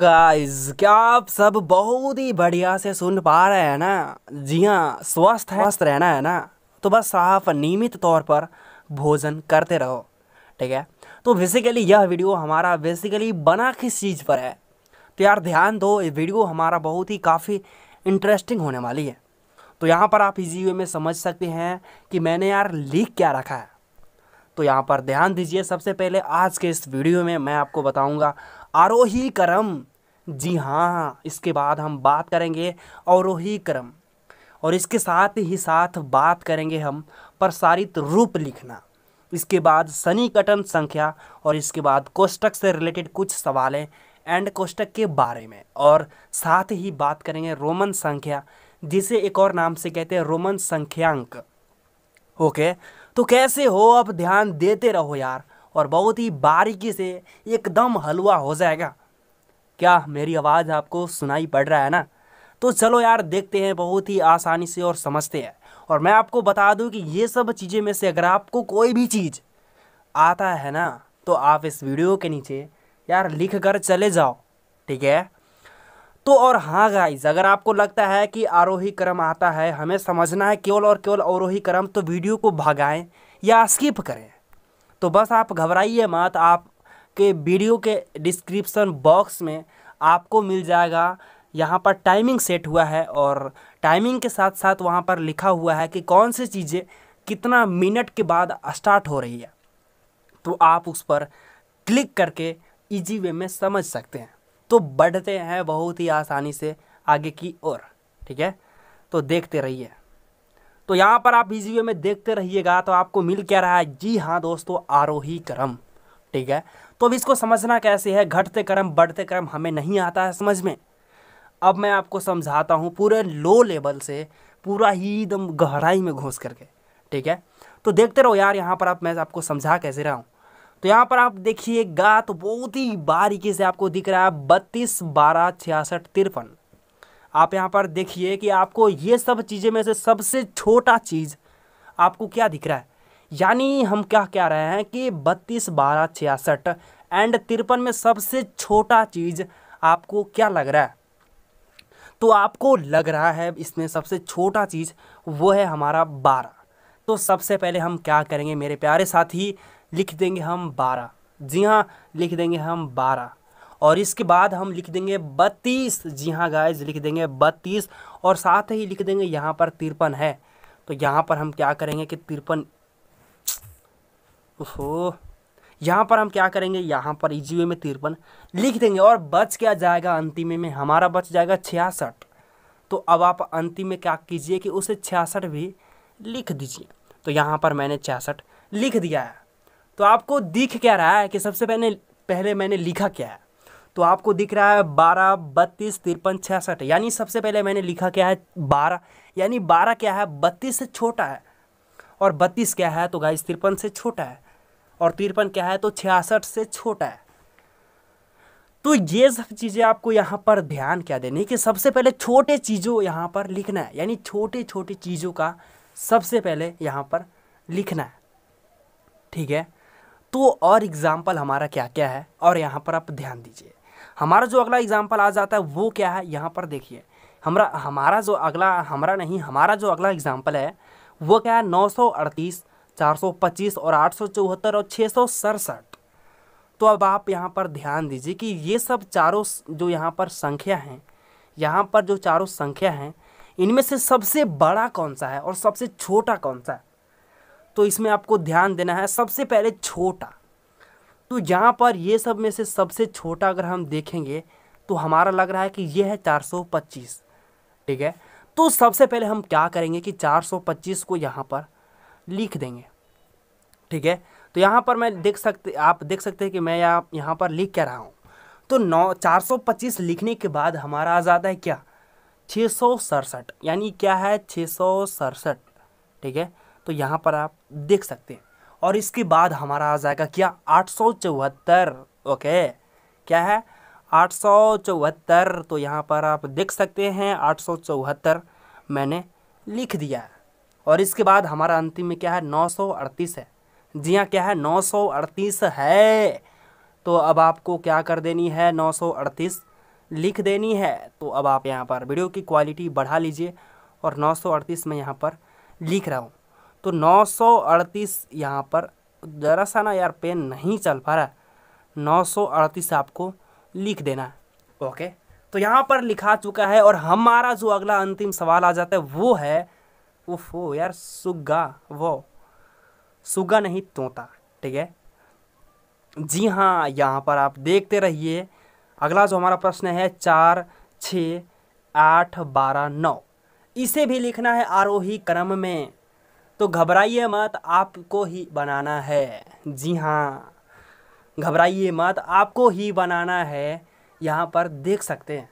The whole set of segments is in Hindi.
गाइस क्या आप सब बहुत ही बढ़िया से सुन पा रहे हैं ना जी हाँ स्वस्थ है स्वस्थ रहना है ना तो बस आप नियमित तौर पर भोजन करते रहो ठीक है तो बेसिकली यह वीडियो हमारा बेसिकली बना किस चीज़ पर है तो यार ध्यान दो ये वीडियो हमारा बहुत ही काफ़ी इंटरेस्टिंग होने वाली है तो यहाँ पर आप इजी वे में समझ सकते हैं कि मैंने यार लीक क्या रखा है तो यहाँ पर ध्यान दीजिए सबसे पहले आज के इस वीडियो में मैं आपको बताऊँगा आरोही क्रम जी हाँ इसके बाद हम बात करेंगे अवरोही क्रम और इसके साथ ही साथ बात करेंगे हम प्रसारित रूप लिखना इसके बाद सनिकटन संख्या और इसके बाद कोष्टक से रिलेटेड कुछ सवालें एंड कोष्टक के बारे में और साथ ही बात करेंगे रोमन संख्या जिसे एक और नाम से कहते हैं रोमन संख्यांक ओके तो कैसे हो आप ध्यान देते रहो यार और बहुत ही बारीकी से एकदम हलवा हो जाएगा क्या मेरी आवाज़ आपको सुनाई पड़ रहा है ना तो चलो यार देखते हैं बहुत ही आसानी से और समझते हैं और मैं आपको बता दूं कि ये सब चीज़ें में से अगर आपको कोई भी चीज़ आता है ना तो आप इस वीडियो के नीचे यार लिख कर चले जाओ ठीक है तो और हाँ गाइज अगर आपको लगता है कि आरोही क्रम आता है हमें समझना है केवल और केवल आरोही क्रम तो वीडियो को भगाएं या स्किप करें तो बस आप घबराइए मत आप के वीडियो के डिस्क्रिप्सन बॉक्स में आपको मिल जाएगा यहाँ पर टाइमिंग सेट हुआ है और टाइमिंग के साथ साथ वहाँ पर लिखा हुआ है कि कौन सी चीज़ें कितना मिनट के बाद स्टार्ट हो रही है तो आप उस पर क्लिक करके इजी वे में समझ सकते हैं तो बढ़ते हैं बहुत ही आसानी से आगे की ओर ठीक है तो देखते रहिए तो यहाँ पर आप इजी वे में देखते रहिएगा तो आपको मिल क्या रहा है जी हाँ दोस्तों आरोही क्रम ठीक है तो अब इसको समझना कैसे है घटते क्रम बढ़ते क्रम हमें नहीं आता है समझ में अब मैं आपको समझाता हूँ पूरे लो लेवल से पूरा ही एकदम गहराई में घुस करके ठीक है तो देखते रहो यार यहाँ पर आप मैं आपको समझा कैसे रहा हूँ तो यहाँ पर आप देखिएगा तो बहुत ही बारीकी से आपको दिख रहा है बत्तीस बारह छियासठ तिरपन आप यहाँ पर देखिए कि आपको ये सब चीज़ें में से सबसे छोटा चीज़ आपको क्या दिख रहा है यानी हम क्या कह रहे हैं कि बत्तीस बारह छियासठ एंड तिरपन में सबसे छोटा चीज़ आपको क्या लग रहा है तो आपको लग रहा है इसमें सबसे छोटा चीज़ वो है हमारा बारह तो सबसे पहले हम क्या करेंगे मेरे प्यारे साथी लिख देंगे हम बारह जी हाँ लिख देंगे हम बारह और इसके बाद हम लिख देंगे बत्तीस जी हाँ गाइज लिख देंगे बत्तीस और साथ ही लिख देंगे यहाँ पर तिरपन है तो यहाँ पर हम क्या करेंगे कि तिरपन ओहो यहाँ पर हम क्या करेंगे यहाँ पर इजी वे में तिरपन लिख देंगे और बच क्या जाएगा अंतिम में हमारा बच जाएगा छियासठ तो अब आप अंतिम में क्या कीजिए कि उसे छियासठ भी लिख दीजिए तो यहाँ पर मैंने छियासठ लिख दिया है तो आपको दिख क्या रहा है कि सबसे पहले पहले मैंने लिखा क्या है तो आपको दिख रहा है बारह बत्तीस तिरपन छियासठ यानी सबसे पहले मैंने लिखा क्या है बारह यानी बारह क्या है बत्तीस से छोटा है और बत्तीस क्या है तो गाइस तिरपन से छोटा है और तिरपन क्या है तो छियासठ से छोटा है तो ये सब चीज़ें आपको यहाँ पर ध्यान क्या देनी कि सबसे पहले छोटे चीज़ों यहाँ पर लिखना है यानी छोटे छोटे चीज़ों का सबसे पहले यहाँ पर लिखना है ठीक है तो और एग्ज़ाम्पल हमारा क्या क्या है और यहाँ पर आप ध्यान दीजिए हमारा जो अगला एग्जाम्पल आ जाता है वो क्या है यहाँ पर देखिए हमारा हमारा जो अगला हमारा नहीं हमारा जो अगला एग्जाम्पल है वो क्या है नौ सौ अड़तीस चार सौ पच्चीस और आठ सौ चौहत्तर और छः सौ सड़सठ तो अब आप यहाँ पर ध्यान दीजिए कि ये सब चारों जो यहाँ पर संख्या हैं यहाँ पर जो चारों संख्या हैं इनमें से सबसे बड़ा कौन सा है और सबसे छोटा कौन सा है तो इसमें आपको ध्यान देना है सबसे पहले छोटा तो यहाँ पर ये सब में से सबसे छोटा अगर हम देखेंगे तो हमारा लग रहा है कि ये है 425 ठीक है तो सबसे पहले हम क्या करेंगे कि 425 को यहाँ पर लिख देंगे ठीक है तो यहाँ पर मैं देख सकते आप देख सकते हैं कि मैं यहाँ यहाँ पर लिख कर रहा हूँ तो नौ चार सौ पच्चीस लिखने के बाद हमारा आ जाता है क्या छः सौ सड़सठ यानी क्या है छः सौ सड़सठ ठीक है तो यहाँ पर आप देख सकते हैं और इसके बाद हमारा आ जाएगा क्या आठ सौ चौहत्तर ओके क्या है आठ सौ चौहत्तर तो यहाँ पर आप देख सकते हैं आठ सौ चौहत्तर मैंने लिख दिया है और इसके बाद हमारा अंतिम में क्या है नौ सौ अड़तीस है जी हाँ क्या है नौ सौ अड़तीस है तो अब आपको क्या कर देनी है नौ सौ अड़तीस लिख देनी है तो अब आप यहाँ पर वीडियो की क्वालिटी बढ़ा लीजिए और नौ सौ अड़तीस में यहाँ पर लिख रहा हूँ तो नौ सौ अड़तीस यहाँ पर ज़रा सा ना यार पेन नहीं चल पा रहा नौ सौ अड़तीस आपको लिख देना ओके तो यहाँ पर लिखा चुका है और हमारा जो अगला अंतिम सवाल आ जाता है वो है उफो यार सुग्गा वो सुग्गा नहीं तोता ठीक है जी हाँ यहाँ पर आप देखते रहिए अगला जो हमारा प्रश्न है चार छ आठ बारह नौ इसे भी लिखना है आरोही क्रम में तो घबराइए मत आपको ही बनाना है जी हाँ घबराइए मत आपको ही बनाना है यहाँ पर देख सकते हैं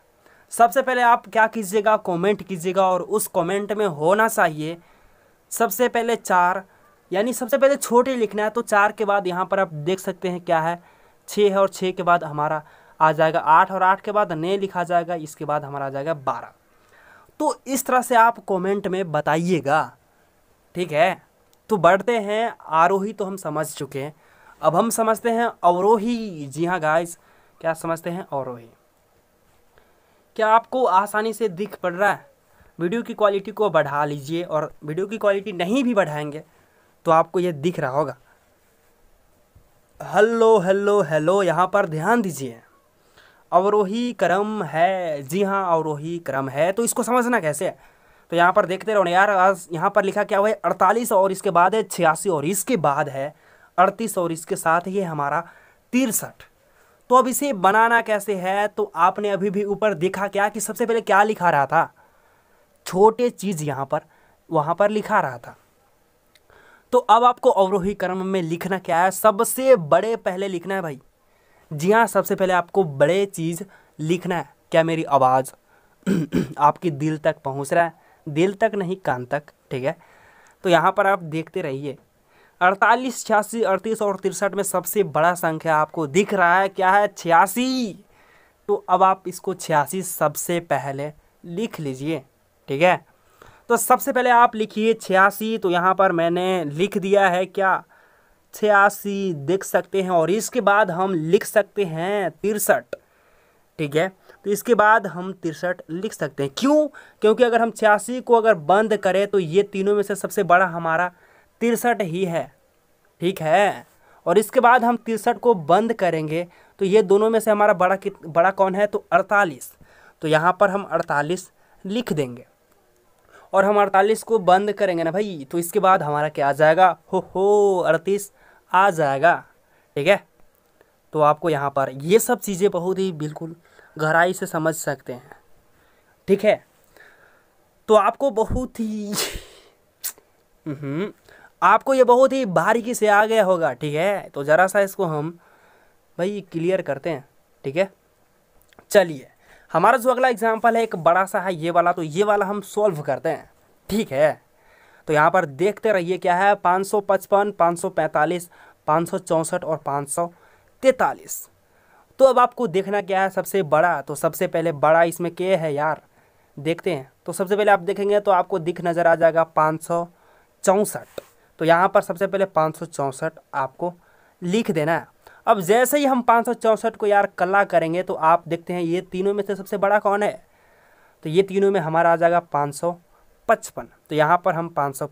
सबसे पहले आप क्या कीजिएगा कमेंट कीजिएगा और उस कमेंट में होना चाहिए सबसे पहले चार यानी सबसे पहले छोटे लिखना है तो चार के बाद यहाँ पर आप देख सकते हैं क्या है छः है और छः के बाद हमारा आ जाएगा आठ और आठ के बाद नए लिखा जाएगा इसके बाद हमारा आ जाएगा बारह तो इस तरह से आप कमेंट में बताइएगा ठीक है तो बढ़ते हैं आरोही तो हम समझ चुके हैं अब हम समझते हैं अवरोही जी हाँ गाइस क्या समझते हैं अवरोही क्या आपको आसानी से दिख पड़ रहा है वीडियो की क्वालिटी को बढ़ा लीजिए और वीडियो की क्वालिटी नहीं भी बढ़ाएंगे तो आपको ये दिख रहा होगा हेलो हेलो हेलो यहाँ पर ध्यान दीजिए अवरोही क्रम है जी हाँ अवरोही क्रम है तो इसको समझना कैसे है तो यहाँ पर देखते रहो यार आज यहाँ पर लिखा क्या हुआ है अड़तालीस और इसके बाद है छियासी और इसके बाद है अड़तीस और इसके साथ ही हमारा तिरसठ तो अब इसे बनाना कैसे है तो आपने अभी भी ऊपर देखा क्या कि सबसे पहले क्या लिखा रहा था छोटे चीज़ यहाँ पर वहाँ पर लिखा रहा था तो अब आपको अवरोही क्रम में लिखना क्या है सबसे बड़े पहले लिखना है भाई जी हाँ सबसे पहले आपको बड़े चीज़ लिखना है क्या मेरी आवाज़ आपकी दिल तक पहुँच रहा है दिल तक नहीं कान तक ठीक है तो यहाँ पर आप देखते रहिए अड़तालीस छियासी अड़तीस और तिरसठ में सबसे बड़ा संख्या आपको दिख रहा है क्या है छियासी तो अब आप इसको छियासी सबसे पहले लिख लीजिए ठीक है तो सबसे पहले आप लिखिए छियासी तो यहाँ पर मैंने लिख दिया है क्या छियासी देख सकते हैं और इसके बाद हम लिख सकते हैं तिरसठ ठीक है तो इसके बाद हम तिरसठ लिख सकते हैं क्यों क्योंकि अगर हम छियासी को अगर बंद करें तो ये तीनों में से सबसे बड़ा हमारा तिरसठ ही है ठीक है और इसके बाद हम तिरसठ को बंद करेंगे तो ये दोनों में से हमारा बड़ा कित बड़ा कौन है तो अड़तालीस तो यहाँ पर हम अड़तालीस लिख देंगे और हम अड़तालीस को बंद करेंगे ना भाई तो इसके बाद हमारा क्या आ जाएगा हो हो अड़तीस आ जाएगा ठीक है तो आपको यहाँ पर ये सब चीज़ें बहुत ही बिल्कुल गहराई से समझ सकते हैं ठीक है तो आपको बहुत ही हम्म, आपको ये बहुत ही बारीकी से आ गया होगा ठीक है तो ज़रा सा इसको हम भाई क्लियर करते हैं ठीक है चलिए हमारा जो अगला एग्जाम्पल है एक बड़ा सा है ये वाला तो ये वाला हम सॉल्व करते हैं ठीक है तो यहाँ पर देखते रहिए क्या है पाँच सौ पचपन पाँच सौ पैंतालीस पाँच सौ चौंसठ और पाँच सौ तैंतालीस तो अब आपको देखना क्या है सबसे बड़ा तो सबसे पहले बड़ा इसमें के है यार देखते हैं तो सबसे पहले आप देखेंगे तो आपको दिख नज़र आ जाएगा पाँच तो यहाँ पर सबसे पहले पाँच आपको लिख देना है अब जैसे ही हम पाँच को यार कला करेंगे तो आप देखते हैं ये तीनों में से सबसे बड़ा कौन है तो ये तीनों में हमारा आ जाएगा पाँच तो यहाँ पर हम पाँच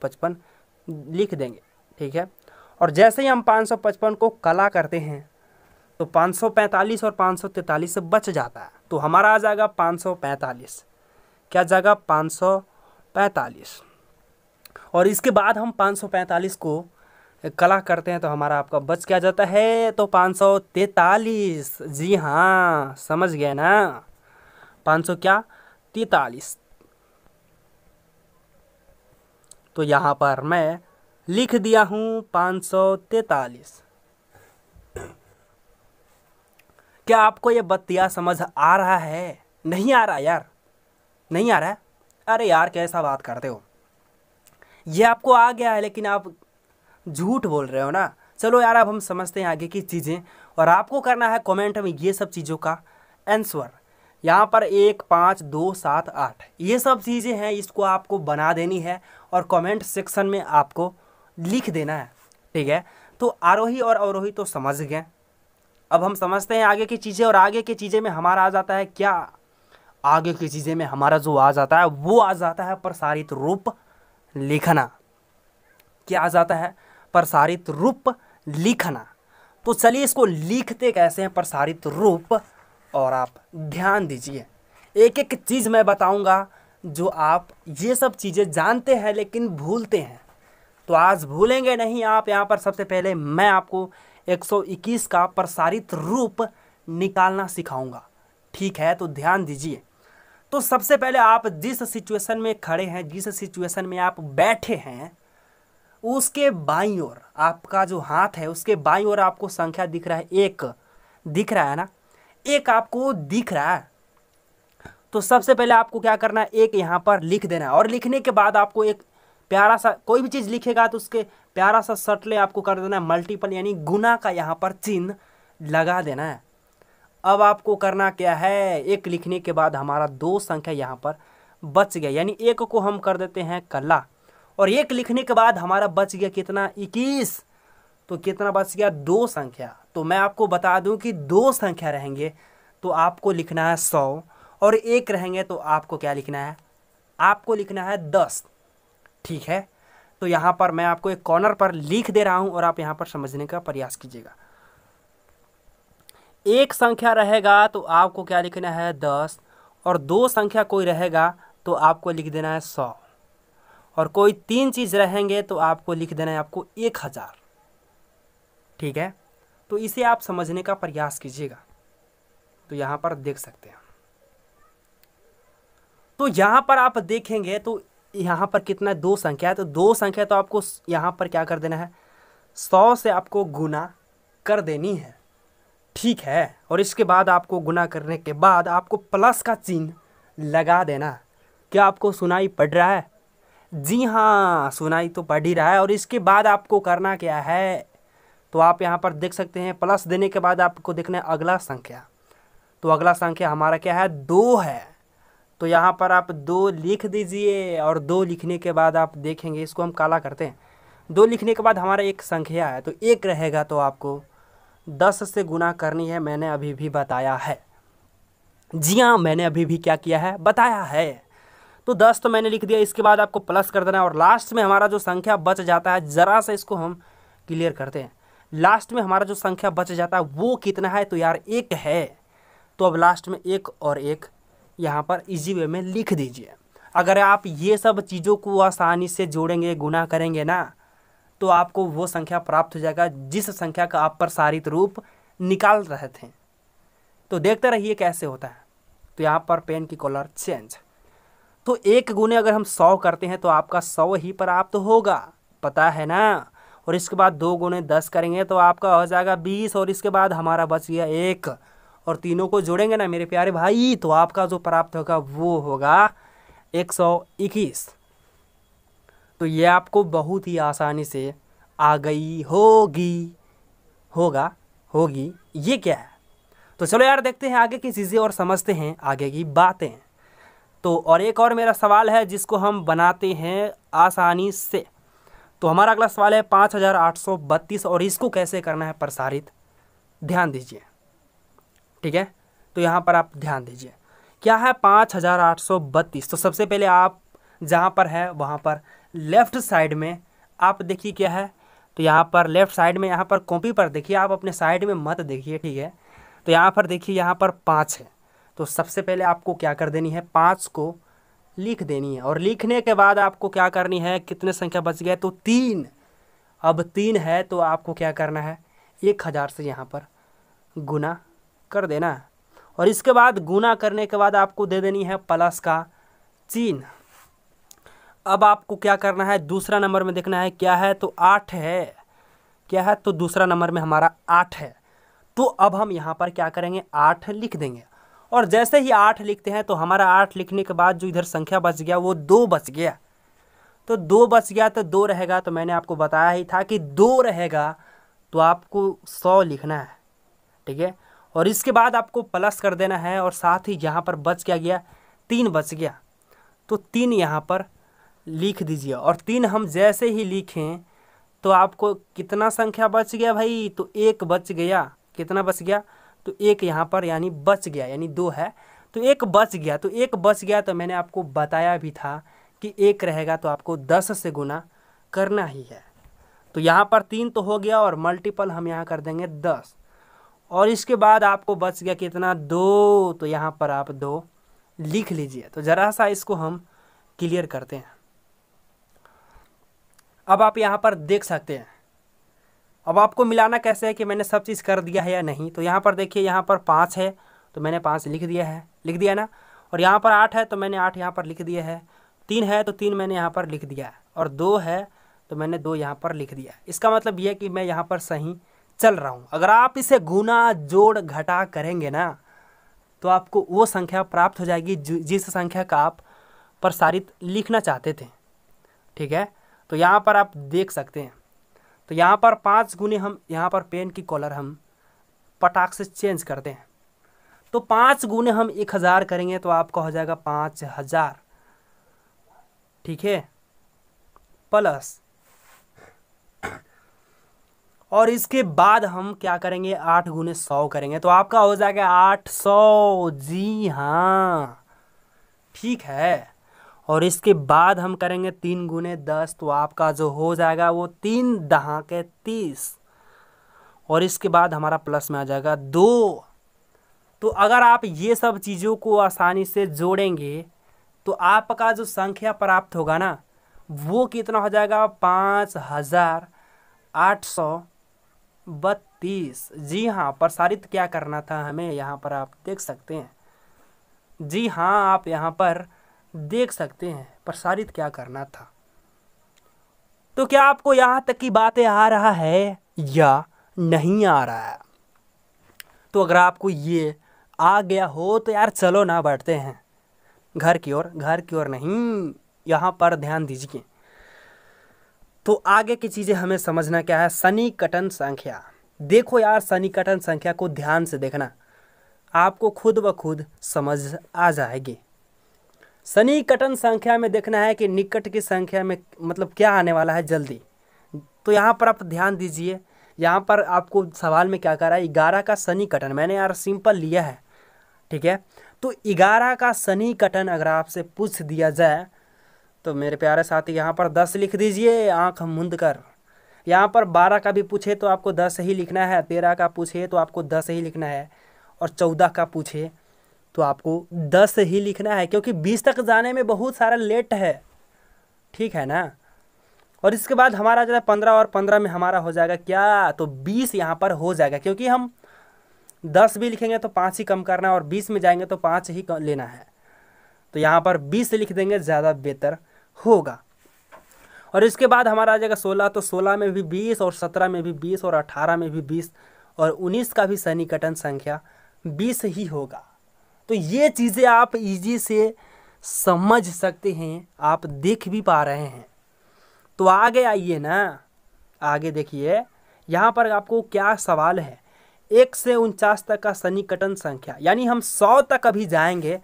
लिख देंगे ठीक है और जैसे ही हम पचपन को कला करते हैं तो 545 और 543 से बच जाता है तो हमारा आ जाएगा 545 क्या जाएगा 545 और इसके बाद हम 545 को कला करते हैं तो हमारा आपका बच क्या जाता है तो 543 जी हाँ समझ गए ना 500 क्या तैतालीस तो यहाँ पर मैं लिख दिया हूँ पाँच सौ तैतालीस क्या आपको ये बतिया समझ आ रहा है नहीं आ रहा यार नहीं आ रहा है अरे यार कैसा बात करते हो ये आपको आ गया है लेकिन आप झूठ बोल रहे हो ना चलो यार अब हम समझते हैं आगे की चीज़ें और आपको करना है कमेंट में ये सब चीज़ों का आंसर यहाँ पर एक पाँच दो सात आठ ये सब चीज़ें हैं इसको आपको बना देनी है और कमेंट सेक्शन में आपको लिख देना है ठीक है तो आरोही और अवरोही तो समझ गए अब हम समझते हैं आगे की चीज़ें और आगे की चीज़ें में हमारा आ जाता है क्या आगे की चीज़ें में हमारा जो आ जाता है वो आ जाता है प्रसारित रूप लिखना क्या आ जाता है प्रसारित रूप लिखना तो चलिए इसको लिखते कैसे हैं प्रसारित रूप और आप ध्यान दीजिए एक एक चीज़ मैं बताऊंगा जो आप ये सब चीज़ें जानते हैं लेकिन भूलते हैं तो आज भूलेंगे नहीं आप यहाँ पर सबसे पहले मैं आपको 121 का प्रसारित रूप निकालना सिखाऊंगा ठीक है तो ध्यान दीजिए तो सबसे पहले आप जिस सिचुएशन में खड़े हैं जिस सिचुएशन में आप बैठे हैं उसके बाई ओर आपका जो हाथ है उसके बाई ओर आपको संख्या दिख रहा है एक दिख रहा है ना एक आपको दिख रहा है तो सबसे पहले आपको क्या करना है एक यहाँ पर लिख देना है और लिखने के बाद आपको एक प्यारा सा कोई भी चीज़ लिखेगा तो उसके प्यारा सा सटले आपको कर देना है मल्टीपल यानी गुना का यहाँ पर चिन्ह लगा देना है अब आपको करना क्या है एक लिखने के बाद हमारा दो संख्या यहाँ पर बच गया यानी एक को हम कर देते हैं कला और एक लिखने के बाद हमारा बच गया कितना इक्कीस तो कितना बच गया दो संख्या तो मैं आपको बता दूं कि दो संख्या रहेंगे तो आपको लिखना है सौ और एक रहेंगे तो आपको क्या लिखना है आपको लिखना है दस ठीक है तो यहाँ पर मैं आपको एक कॉर्नर पर लिख दे रहा हूँ और आप यहाँ पर समझने का प्रयास कीजिएगा एक संख्या रहेगा तो आपको क्या लिखना है दस और दो संख्या कोई रहेगा तो आपको लिख देना है सौ और कोई तीन चीज़ रहेंगे तो आपको लिख देना है आपको एक हज़ार ठीक है तो इसे आप समझने का प्रयास कीजिएगा तो यहाँ पर देख सकते हैं तो यहाँ पर आप देखेंगे तो यहाँ पर कितना है दो संख्या है तो दो संख्या तो आपको यहाँ पर क्या कर देना है सौ से आपको गुना कर देनी है ठीक है और इसके बाद आपको गुना करने के बाद आपको प्लस का चिन्ह लगा देना क्या आपको सुनाई पड़ रहा है जी हाँ सुनाई तो पड़ ही रहा है और इसके बाद आपको करना क्या है तो आप यहाँ पर देख सकते हैं प्लस देने के बाद आपको देखना है अगला संख्या तो अगला संख्या हमारा क्या है दो है तो यहाँ पर आप दो लिख दीजिए और दो लिखने के बाद आप देखेंगे इसको हम काला करते हैं दो लिखने के बाद हमारा एक संख्या है तो एक रहेगा तो आपको दस से गुना करनी है मैंने अभी भी बताया है जी हाँ मैंने अभी भी क्या किया है बताया है तो दस तो मैंने लिख दिया इसके बाद आपको प्लस कर देना है और लास्ट में हमारा जो संख्या बच जाता है ज़रा सा इसको हम क्लियर करते हैं लास्ट में हमारा जो संख्या बच जाता है वो कितना है तो यार एक है तो अब लास्ट में एक और एक यहाँ पर इजी वे में लिख दीजिए अगर आप ये सब चीज़ों को आसानी से जोड़ेंगे गुना करेंगे ना तो आपको वो संख्या प्राप्त हो जाएगा जिस संख्या का आप प्रसारित रूप निकाल रहे थे तो देखते रहिए कैसे होता है तो यहाँ पर पेन की कलर चेंज तो एक गुने अगर हम सौ करते हैं तो आपका सौ ही प्राप्त होगा पता है ना और इसके बाद दो गुने दस करेंगे तो आपका हो जाएगा बीस और इसके बाद हमारा बच गया एक और तीनों को जोड़ेंगे ना मेरे प्यारे भाई तो आपका जो प्राप्त होगा वो होगा एक सौ इक्कीस तो ये आपको बहुत ही आसानी से आ गई होगी होगा होगी ये क्या है तो चलो यार देखते हैं आगे की चीज़ें और समझते हैं आगे की बातें तो और एक और मेरा सवाल है जिसको हम बनाते हैं आसानी से तो हमारा अगला सवाल है पाँच हज़ार आठ सौ बत्तीस और इसको कैसे करना है प्रसारित ध्यान दीजिए ठीक है तो यहाँ पर आप ध्यान दीजिए क्या है पाँच हज़ार आठ सौ बत्तीस तो सबसे पहले आप जहाँ पर है वहाँ पर लेफ़्ट साइड में आप देखिए क्या है तो यहाँ पर लेफ़्ट साइड में यहाँ पर कॉपी पर देखिए आप अपने साइड में मत देखिए ठीक है तो यहाँ पर देखिए यहाँ पर पाँच है तो सबसे पहले आपको क्या कर देनी है पाँच को लिख देनी है और लिखने के बाद आपको क्या करनी है कितने संख्या बच गया तो तीन अब तीन है तो आपको क्या करना है एक हज़ार से यहाँ पर गुना कर देना है और इसके बाद गुना करने के बाद आपको दे देनी है प्लस का चीन अब आपको क्या करना है दूसरा नंबर में देखना है क्या है तो आठ है क्या है तो दूसरा नंबर में हमारा आठ है तो अब हम यहाँ पर क्या करेंगे आठ लिख देंगे और जैसे ही आठ लिखते हैं तो हमारा आठ लिखने के बाद जो इधर संख्या बच गया वो दो बच गया तो दो बच गया तो दो रहेगा तो मैंने आपको बताया ही था कि दो रहेगा तो आपको सौ लिखना है ठीक है और इसके बाद आपको प्लस कर देना है और साथ ही यहाँ पर बच क्या गया तीन बच गया तो तीन यहाँ पर लिख दीजिए और तीन हम जैसे ही लिखें तो आपको कितना संख्या बच गया भाई तो एक बच गया कितना बच गया तो एक यहाँ पर यानी बच गया यानी दो है तो एक बच गया तो एक बच गया तो मैंने आपको बताया भी था कि एक रहेगा तो आपको दस से गुना करना ही है तो यहाँ पर तीन तो हो गया और मल्टीपल हम यहाँ कर देंगे दस और इसके बाद आपको बच गया कितना दो तो यहाँ पर आप दो लिख लीजिए तो ज़रा सा इसको हम क्लियर करते हैं अब आप यहाँ पर देख सकते हैं अब आपको मिलाना कैसे है कि मैंने सब चीज़ कर दिया है या नहीं तो यहाँ पर देखिए यहाँ पर पाँच है तो मैंने पाँच लिख दिया है लिख दिया ना और यहाँ पर आठ है तो मैंने आठ यहाँ पर लिख दिया है तीन है तो तीन मैंने यहाँ पर लिख दिया है और दो है तो मैंने दो यहाँ पर लिख दिया इसका मतलब यह है कि मैं यहाँ पर सही चल रहा हूँ अगर आप इसे गुना जोड़ घटा करेंगे ना तो आपको वो संख्या प्राप्त हो जाएगी जिस संख्या का आप प्रसारित लिखना चाहते थे ठीक है तो यहाँ पर आप देख सकते हैं तो यहाँ पर पाँच गुने हम यहाँ पर पेन की कॉलर हम पटाख से चेंज करते हैं तो पाँच गुने हम एक हज़ार करेंगे तो आपका हो जाएगा पाँच हज़ार ठीक है प्लस और इसके बाद हम क्या करेंगे आठ गुने सौ करेंगे तो आपका हो जाएगा आठ सौ जी हाँ ठीक है और इसके बाद हम करेंगे तीन गुने दस तो आपका जो हो जाएगा वो तीन दहाके तीस और इसके बाद हमारा प्लस में आ जाएगा दो तो अगर आप ये सब चीज़ों को आसानी से जोड़ेंगे तो आपका जो संख्या प्राप्त होगा ना वो कितना हो जाएगा पाँच हज़ार आठ सौ बत्तीस जी हाँ प्रसारित क्या करना था हमें यहाँ पर आप देख सकते हैं जी हाँ आप यहाँ पर देख सकते हैं प्रसारित क्या करना था तो क्या आपको यहाँ तक की बातें आ रहा है या नहीं आ रहा है तो अगर आपको ये आ गया हो तो यार चलो ना बैठते हैं घर की ओर घर की ओर नहीं यहाँ पर ध्यान दीजिए तो आगे की चीज़ें हमें समझना क्या है सन्निकटन संख्या देखो यार सन्निकटन संख्या को ध्यान से देखना आपको खुद ब खुद समझ आ जाएगी सन्निकटन संख्या में देखना है कि निकट की संख्या में मतलब क्या आने वाला है जल्दी तो यहाँ पर आप ध्यान दीजिए यहाँ पर आपको सवाल में क्या कर रहा है ग्यारह का सन्निकटन मैंने यार सिंपल लिया है ठीक है तो ग्यारह का सन्निकटन अगर आपसे पूछ दिया जाए तो मेरे प्यारे साथी यहाँ पर दस लिख दीजिए आँख मुंद कर यहाँ पर बारह का भी पूछे तो आपको दस ही लिखना है तेरह का पूछे तो आपको दस ही लिखना है और चौदह का पूछे तो आपको दस ही लिखना है क्योंकि बीस तक जाने में बहुत सारा लेट है ठीक है ना और इसके बाद हमारा जो है पंद्रह और पंद्रह में हमारा हो जाएगा क्या तो बीस यहाँ पर हो जाएगा क्योंकि हम दस भी लिखेंगे तो पाँच ही कम करना है और बीस में जाएंगे तो पाँच ही लेना है तो यहाँ पर बीस लिख देंगे ज़्यादा बेहतर होगा और इसके बाद हमारा आ जाएगा सोलह तो सोलह में भी बीस और सत्रह में भी बीस और अठारह में भी बीस और उन्नीस का भी सनिकटन संख्या बीस ही होगा तो ये चीज़ें आप इजी से समझ सकते हैं आप देख भी पा रहे हैं तो आगे आइए ना आगे देखिए यहाँ पर आपको क्या सवाल है एक से उनचास तक का सनिकटन संख्या यानी हम सौ तक अभी जाएंगे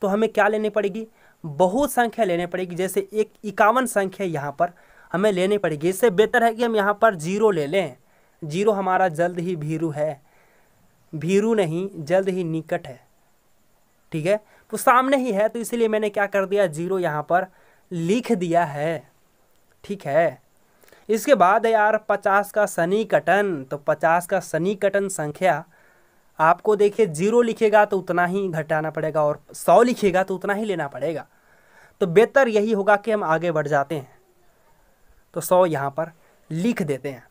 तो हमें क्या लेनी पड़ेगी बहुत संख्या लेने पड़ेगी जैसे एक इक्यावन संख्या यहाँ पर हमें लेनी पड़ेगी इससे बेहतर है कि हम यहाँ पर जीरो ले लें जीरो हमारा जल्द ही भीरू है भीरू नहीं जल्द ही निकट है ठीक है तो सामने ही है तो इसलिए मैंने क्या कर दिया जीरो यहाँ पर लिख दिया है ठीक है इसके बाद है यार पचास का सनी तो पचास का सनी संख्या आपको देखिए जीरो लिखेगा तो उतना ही घटाना पड़ेगा और सौ लिखेगा तो उतना ही लेना पड़ेगा तो बेहतर यही होगा कि हम आगे बढ़ जाते हैं तो सौ यहाँ पर लिख देते हैं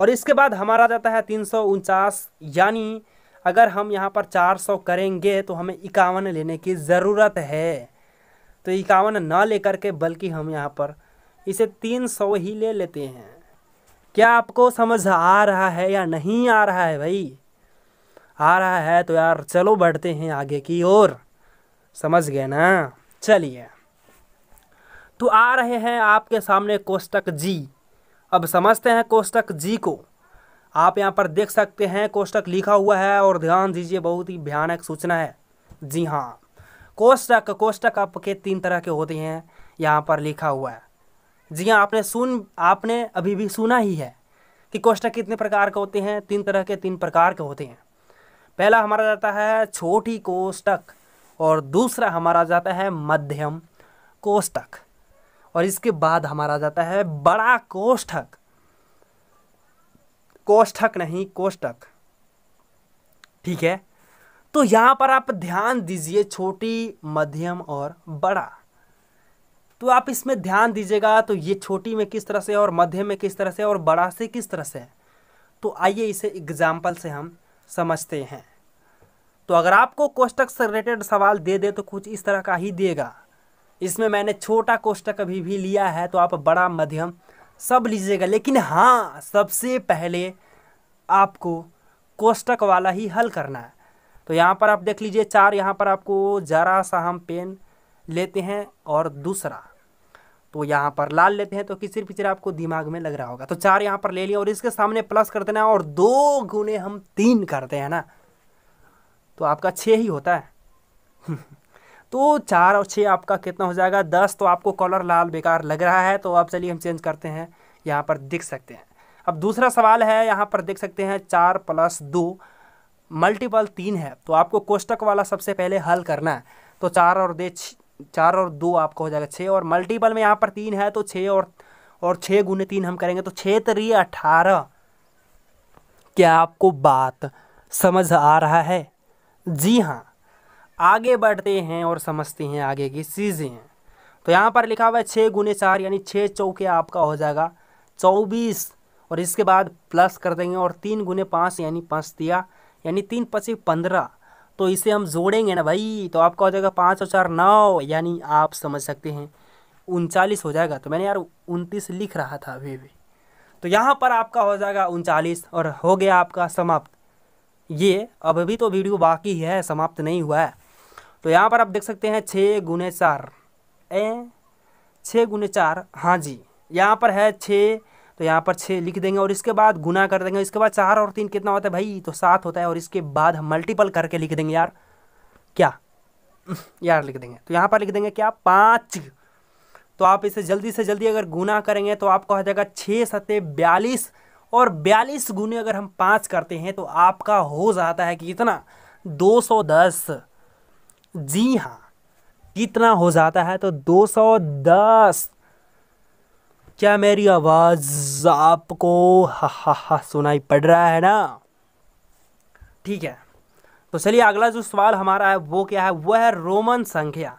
और इसके बाद हमारा जाता है तीन सौ उनचास यानी अगर हम यहाँ पर चार सौ करेंगे तो हमें इक्यावन लेने की ज़रूरत है तो इक्यावन ना लेकर के बल्कि हम यहाँ पर इसे तीन सौ ही ले लेते हैं क्या आपको समझ आ रहा है या नहीं आ रहा है भाई आ रहा है तो यार चलो बढ़ते हैं आगे की ओर समझ गए ना चलिए तो आ रहे हैं आपके सामने कोष्टक जी अब समझते हैं कोष्टक जी को आप यहाँ पर देख सकते हैं कोष्टक लिखा हुआ है और ध्यान दीजिए बहुत ही भयानक सूचना है जी हाँ कोष्टक कोष्टक आपके तीन तरह के होते हैं यहाँ पर लिखा हुआ है जी हाँ आपने सुन आपने अभी भी सुना ही है कि कोष्टक कितने प्रकार के होते हैं तीन तरह के तीन प्रकार के होते हैं पहला हमारा जाता है छोटी कोष्टक और दूसरा हमारा जाता है मध्यम कोष्टक और इसके बाद हमारा जाता है बड़ा कोष्ठक कोष्ठक नहीं कोष्ठक ठीक है तो यहां पर आप ध्यान दीजिए छोटी मध्यम और बड़ा तो आप इसमें ध्यान दीजिएगा तो ये छोटी में किस तरह से और मध्यम में किस तरह से और बड़ा से किस तरह से तो आइए इसे एग्जाम्पल से हम समझते हैं तो अगर आपको कोष्टक से रिलेटेड सवाल दे दे तो कुछ इस तरह का ही देगा इसमें मैंने छोटा कोष्टक अभी भी लिया है तो आप बड़ा मध्यम सब लीजिएगा लेकिन हाँ सबसे पहले आपको कोष्टक वाला ही हल करना है तो यहाँ पर आप देख लीजिए चार यहाँ पर आपको ज़रा सा हम पेन लेते हैं और दूसरा तो यहाँ पर लाल लेते हैं तो किसी पिक्चर आपको दिमाग में लग रहा होगा तो चार यहाँ पर ले लिया और इसके सामने प्लस कर देना और दो गुने हम तीन करते हैं ना तो आपका छः ही होता है तो चार और छः आपका कितना हो जाएगा दस तो आपको कॉलर लाल बेकार लग रहा है तो अब चलिए हम चेंज करते हैं यहाँ पर देख सकते हैं अब दूसरा सवाल है यहाँ पर देख सकते हैं चार प्लस दो मल्टीपल तीन है तो आपको कोष्टक वाला सबसे पहले हल करना है तो चार और दे चार और दो आपका हो जाएगा छः और मल्टीपल में यहाँ पर तीन है तो छः और और छः गुने तीन हम करेंगे तो छः त्री अठारह क्या आपको बात समझ आ रहा है जी हाँ आगे बढ़ते हैं और समझते हैं आगे की चीज़ें तो यहाँ पर लिखा हुआ है छः गुने चार यानी छः चौके आपका हो जाएगा चौबीस और इसके बाद प्लस कर देंगे और तीन गुने पाँच यानी पाँच दिया यानी तीन पच्चीस पंद्रह तो इसे हम जोड़ेंगे ना भाई तो आपका हो जाएगा पाँच और चार नौ यानी आप समझ सकते हैं उनचालीस हो जाएगा तो मैंने यार उनतीस लिख रहा था अभी भी तो यहाँ पर आपका हो जाएगा उनचालीस और हो गया आपका समाप्त ये अभी तो वीडियो बाकी है समाप्त नहीं हुआ है तो यहाँ पर आप देख सकते हैं छः गुने चार ए छः गुने चार हाँ जी यहाँ पर है छः तो यहाँ पर छः लिख देंगे और इसके बाद गुना कर देंगे इसके बाद चार और तीन कितना होता है भाई तो सात होता है और इसके बाद हम मल्टीपल करके लिख देंगे यार क्या यार लिख देंगे तो यहाँ पर लिख देंगे क्या पाँच तो आप इसे जल्दी से जल्दी अगर गुना करेंगे तो आपका हो जाएगा छः सत्ते बयालीस और बयालीस गुने अगर हम पाँच करते हैं तो आपका हो जाता है कि कितना दो सौ दस जी हाँ कितना हो जाता है तो 210 क्या मेरी आवाज़ आपको हा हा हा सुनाई पड़ रहा है ना ठीक है तो चलिए अगला जो सवाल हमारा है वो क्या है वह है रोमन संख्या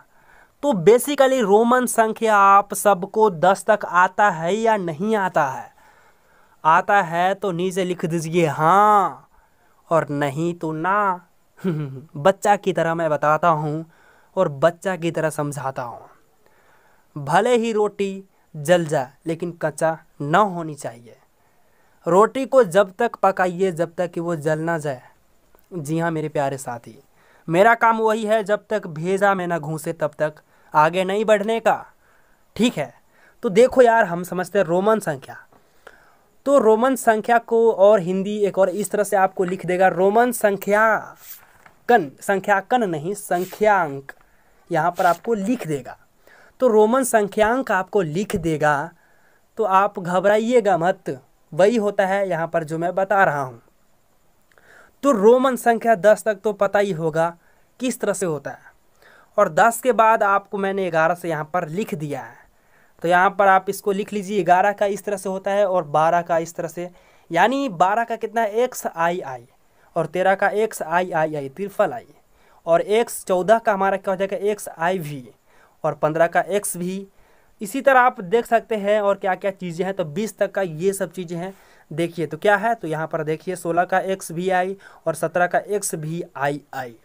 तो बेसिकली रोमन संख्या आप सबको दस तक आता है या नहीं आता है आता है तो नीचे लिख दीजिए हाँ और नहीं तो ना बच्चा की तरह मैं बताता हूँ और बच्चा की तरह समझाता हूँ भले ही रोटी जल जाए लेकिन कच्चा न होनी चाहिए रोटी को जब तक पकाइए जब तक कि वो जल ना जाए जी हाँ मेरे प्यारे साथी मेरा काम वही है जब तक भेजा मैं ना घूसे तब तक आगे नहीं बढ़ने का ठीक है तो देखो यार हम समझते हैं रोमन संख्या तो रोमन संख्या को और हिंदी एक और इस तरह से आपको लिख देगा रोमन संख्या कन संख्याकन नहीं संख्यांक यहाँ पर आपको लिख देगा तो रोमन संख्यांक आपको लिख देगा तो आप घबराइएगा मत वही होता है यहाँ पर जो मैं बता रहा हूँ तो रोमन संख्या दस तक तो पता ही होगा किस तरह से होता है और दस के बाद आपको मैंने ग्यारह से यहाँ पर लिख दिया है तो यहाँ पर आप इसको लिख लीजिए ग्यारह का इस तरह से होता है और बारह का इस तरह से यानी बारह का कितना एक्स आई आई और तेरह का एक्स आई आई आई त्रिफल आई और एक्स चौदह का हमारा क्या हो जाएगा एक्स आई वी और पंद्रह का एक्स भी इसी तरह आप देख सकते हैं और क्या क्या चीज़ें हैं तो बीस तक का ये सब चीज़ें हैं देखिए तो क्या है तो यहाँ पर देखिए सोलह का एक्स भी आई और सत्रह का एक्स भी आई आई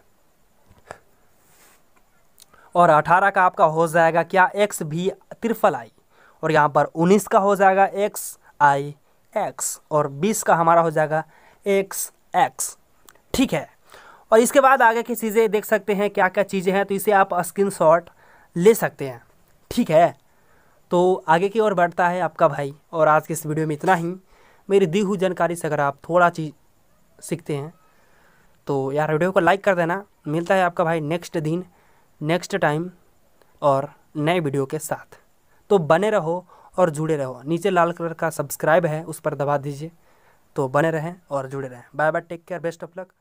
और अठारह का आपका हो जाएगा क्या एक्स भी त्रिफल आई और यहाँ पर उन्नीस का हो जाएगा एक्स आई एक्स और बीस का हमारा हो जाएगा एक्स एक्स ठीक है और इसके बाद आगे की चीज़ें देख सकते हैं क्या क्या चीज़ें हैं तो इसे आप स्क्रीन ले सकते हैं ठीक है तो आगे की ओर बढ़ता है आपका भाई और आज के इस वीडियो में इतना ही मेरी दी हुई जानकारी से अगर आप थोड़ा चीज़ सीखते हैं तो यार वीडियो को लाइक कर देना मिलता है आपका भाई नेक्स्ट दिन नेक्स्ट टाइम और नए वीडियो के साथ तो बने रहो और जुड़े रहो नीचे लाल कलर का सब्सक्राइब है उस पर दबा दीजिए तो बने रहें और जुड़े रहें bye bye take care best of luck